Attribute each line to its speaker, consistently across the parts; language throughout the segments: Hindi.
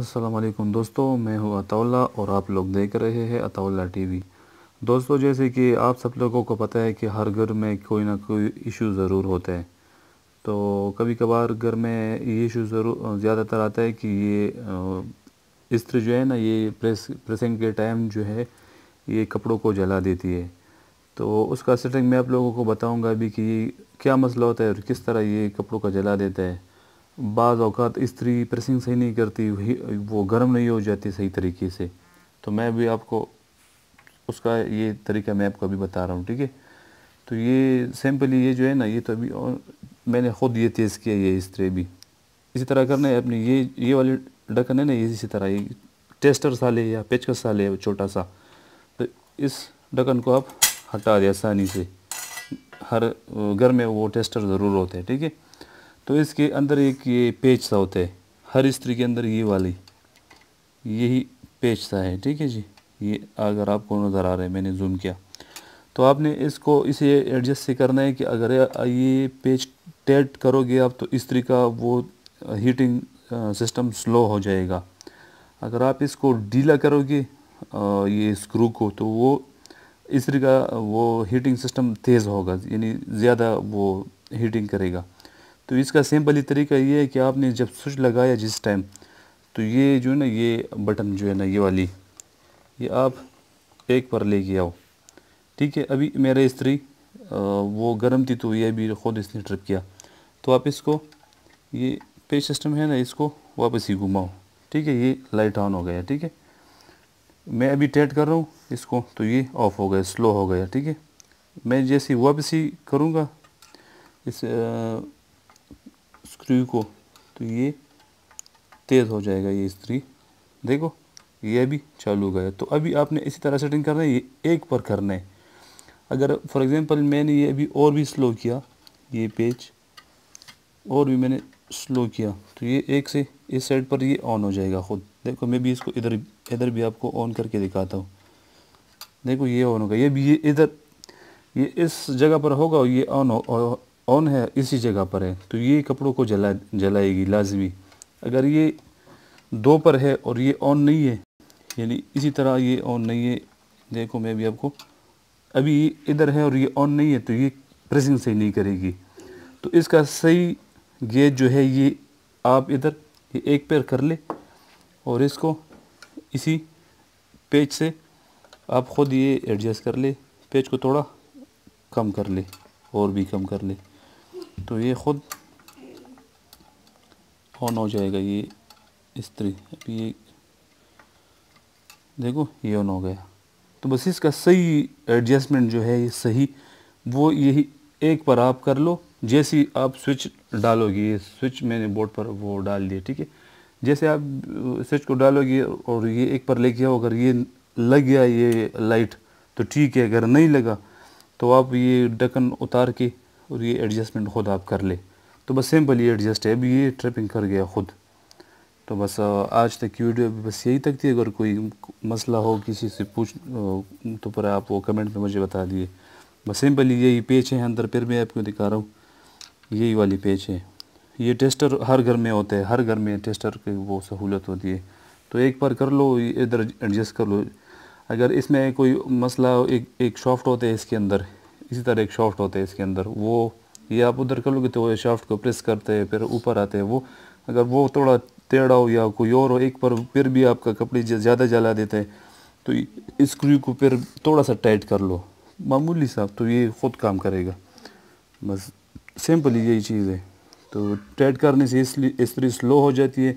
Speaker 1: असलम दोस्तों मैं हूँ अतौल्ला और आप लोग देख रहे हैं टी टीवी दोस्तों जैसे कि आप सब लोगों को पता है कि हर घर में कोई ना कोई इशू ज़रूर होता है तो कभी कभार घर में ये इशू ज़रूर ज़्यादातर आता है कि ये स्त्री जो है ना ये प्रेस प्रेसिंग के टाइम जो है ये कपड़ों को जला देती है तो उसका सेटिंग मैं आप लोगों को बताऊँगा अभी कि क्या मसला होता है और किस तरह ये कपड़ों का जला देता है बाज़ अवकात स्त्री प्रेसिंग सही नहीं करती वो गर्म नहीं हो जाती सही तरीके से तो मैं भी आपको उसका ये तरीका मैं आपको अभी बता रहा हूँ ठीक है तो ये सिंपली ये जो है ना ये तो अभी और मैंने ख़ुद ये तेज़ किया ये स्त्री भी इसी तरह करना है अपनी ये ये वाले ढक्कन है ना ये इसी तरह ये टेस्टर सा ले या पेचकस सा ले छोटा सा तो इस ढक्कन को आप हटा दें आसानी से हर घर में वो टेस्टर ज़रूर होते हैं ठीक है तो इसके अंदर एक ये पेज सा होता है हर स्त्री के अंदर ये वाली यही पेज सा है ठीक है जी ये अगर आपको नज़र आ रहा है मैंने जूम किया तो आपने इसको इसे एडजस्ट से करना है कि अगर ये पेज टैट करोगे आप तो स्त्री का वो हीटिंग सिस्टम स्लो हो जाएगा अगर आप इसको डीला करोगे ये स्क्रू को तो वो स्त्री का वो हीटिंग सिस्टम तेज़ होगा यानी ज़्यादा वो हीटिंग करेगा तो इसका ही तरीका ये है कि आपने जब स्विच लगाया जिस टाइम तो ये जो है ना ये बटन जो है ना ये वाली ये आप एक पर लेके आओ ठीक है अभी मेरा स्त्री वो गर्म थी तो ये भी ख़ुद इसने ट्रिप किया तो आप इसको ये पे सिस्टम है ना इसको वापस ही घुमाओ ठीक है ये लाइट ऑन हो गया ठीक है मैं अभी टेट कर रहा हूँ इसको तो ये ऑफ हो गया स्लो हो गया ठीक है मैं जैसे वापसी करूँगा इस आ, स्क्रू को तो ये तेज़ हो जाएगा ये स्त्री देखो ये भी चालू हो गया तो अभी आपने इसी तरह सेटिंग करना है ये एक पर करना है अगर फॉर एग्ज़ाम्पल मैंने ये अभी और भी स्लो किया ये पेज और भी मैंने स्लो किया तो ये एक से इस साइड पर ये ऑन हो जाएगा ख़ुद देखो मैं भी इसको इधर इधर भी आपको ऑन करके दिखाता हूँ देखो ये ऑन होगा ये भी ये इधर ये इस जगह पर होगा और ये ऑन हो ऑन है इसी जगह पर है तो ये कपड़ों को जला जलाएगी लाजमी अगर ये दो पर है और ये ऑन नहीं है यानी इसी तरह ये ऑन नहीं है देखो मैं भी आपको अभी इधर है और ये ऑन नहीं है तो ये प्रेसिंग सही नहीं करेगी तो इसका सही गेज जो है ये आप इधर ये एक पैर कर ले और इसको इसी पेज से आप ख़ुद ये एडजस्ट कर ले पेज को थोड़ा कम कर ले और भी कम कर ले तो ये ख़ुद ऑन हो जाएगा ये स्त्री अभी ये देखो ये ऑन हो गया तो बस इसका सही एडजस्टमेंट जो है ये सही वो यही एक पर आप कर लो जैसी आप स्विच डालोगे ये स्विच मैंने बोर्ड पर वो डाल दिया ठीक है जैसे आप स्विच को डालोगे और ये एक पर लेके आओ अगर ये लग गया ये लाइट तो ठीक है अगर नहीं लगा तो आप ये ढक्कन उतार के और ये एडजस्टमेंट ख़ुद आप कर ले तो बस सिंपल ये एडजस्ट है अब ये ट्रिपिंग कर गया ख़ुद तो बस आज तक की वीडियो अभी बस यही तक थी अगर कोई मसला हो किसी से पूछ तो पर आप वो कमेंट में मुझे बता दिए बस सिंपल यही पेज है अंदर फिर मैं आपको दिखा रहा हूँ यही वाली पेज है ये टेस्टर हर घर में होता है हर घर में टेस्टर की वो सहूलत होती है तो एक बार कर लो इधर एडजस्ट कर लो अगर इसमें कोई मसला एक एक सॉफ्ट होता है इसके अंदर इसी तरह एक शॉफ्ट होता है इसके अंदर वो ये आप उधर कर लोगे तो वो शॉफ्ट को प्रेस करते हैं फिर ऊपर आते हैं वो अगर वो थोड़ा टेढ़ा हो या कोई और हो एक पर फिर भी आपका कपड़े ज़्यादा जला देते हैं तो स्क्रू को फिर थोड़ा सा टाइट कर लो मामूली साहब तो ये ख़ुद काम करेगा बस सिंपल यही चीज़ है तो टाइट करने से इसलिए स्त्री स्लो हो जाती है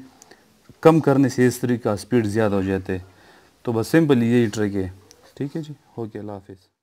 Speaker 1: कम करने से स्त्री का स्पीड ज़्यादा हो जाता है तो बस सिंपल यही ट्रिक है ठीक है जी ओके अल्लाह हाफिज़